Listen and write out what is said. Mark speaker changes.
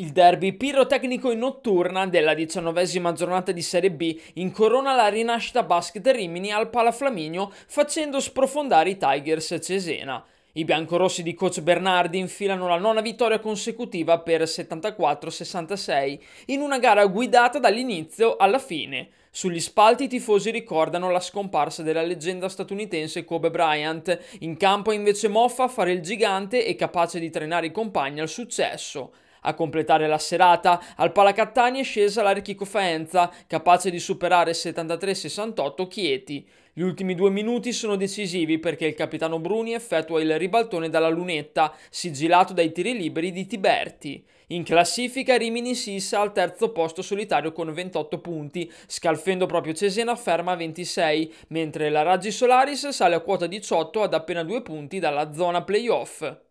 Speaker 1: Il derby pirotecnico in notturna della diciannovesima giornata di Serie B incorona la rinascita basket Rimini al Palaflaminio facendo sprofondare i Tigers Cesena. I biancorossi di coach Bernardi infilano la nona vittoria consecutiva per 74-66 in una gara guidata dall'inizio alla fine. Sugli spalti i tifosi ricordano la scomparsa della leggenda statunitense Kobe Bryant, in campo invece Moffa a fare il gigante e capace di trainare i compagni al successo. A completare la serata, al Palacattani è scesa l'Archico Faenza, capace di superare 73-68 Chieti. Gli ultimi due minuti sono decisivi perché il capitano Bruni effettua il ribaltone dalla lunetta, sigillato dai tiri liberi di Tiberti. In classifica Rimini si issa al terzo posto solitario con 28 punti, scalfendo proprio Cesena ferma a 26, mentre la Raggi Solaris sale a quota 18 ad appena due punti dalla zona playoff.